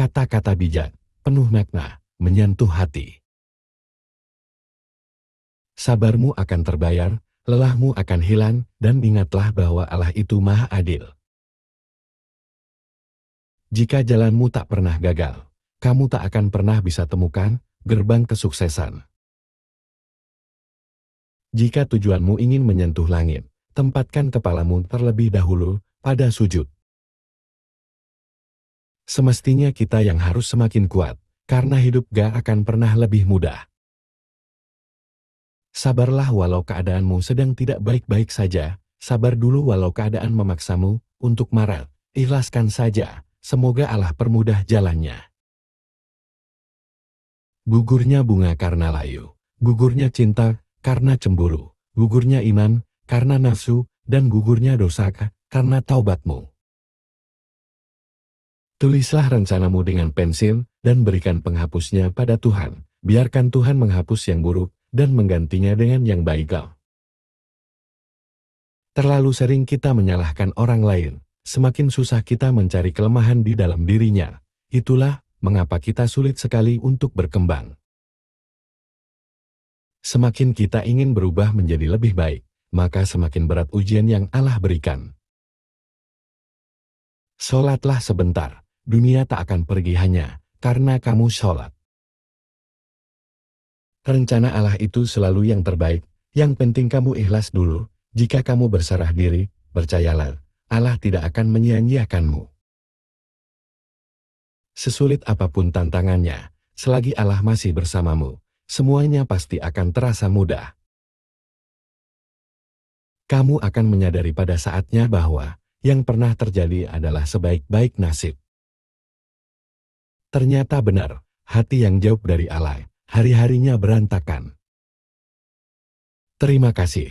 Kata-kata bijak, penuh makna, menyentuh hati. Sabarmu akan terbayar, lelahmu akan hilang, dan ingatlah bahwa Allah itu maha adil. Jika jalanmu tak pernah gagal, kamu tak akan pernah bisa temukan gerbang kesuksesan. Jika tujuanmu ingin menyentuh langit, tempatkan kepalamu terlebih dahulu pada sujud. Semestinya kita yang harus semakin kuat, karena hidup gak akan pernah lebih mudah. Sabarlah walau keadaanmu sedang tidak baik-baik saja, sabar dulu walau keadaan memaksamu, untuk marah, ikhlaskan saja, semoga Allah permudah jalannya. Gugurnya bunga karena layu, gugurnya cinta, karena cemburu, gugurnya iman, karena nafsu, dan gugurnya dosa, karena taubatmu. Tulislah rencanamu dengan pensil dan berikan penghapusnya pada Tuhan. Biarkan Tuhan menghapus yang buruk dan menggantinya dengan yang baik. Terlalu sering kita menyalahkan orang lain, semakin susah kita mencari kelemahan di dalam dirinya. Itulah mengapa kita sulit sekali untuk berkembang. Semakin kita ingin berubah menjadi lebih baik, maka semakin berat ujian yang Allah berikan. Solatlah sebentar, dunia tak akan pergi hanya karena kamu sholat. Rencana Allah itu selalu yang terbaik, yang penting kamu ikhlas dulu, jika kamu berserah diri, percayalah, Allah tidak akan menyia-nyiakanmu. Sesulit apapun tantangannya, selagi Allah masih bersamamu, semuanya pasti akan terasa mudah. Kamu akan menyadari pada saatnya bahwa yang pernah terjadi adalah sebaik-baik nasib. Ternyata benar, hati yang jauh dari Allah, hari-harinya berantakan. Terima kasih.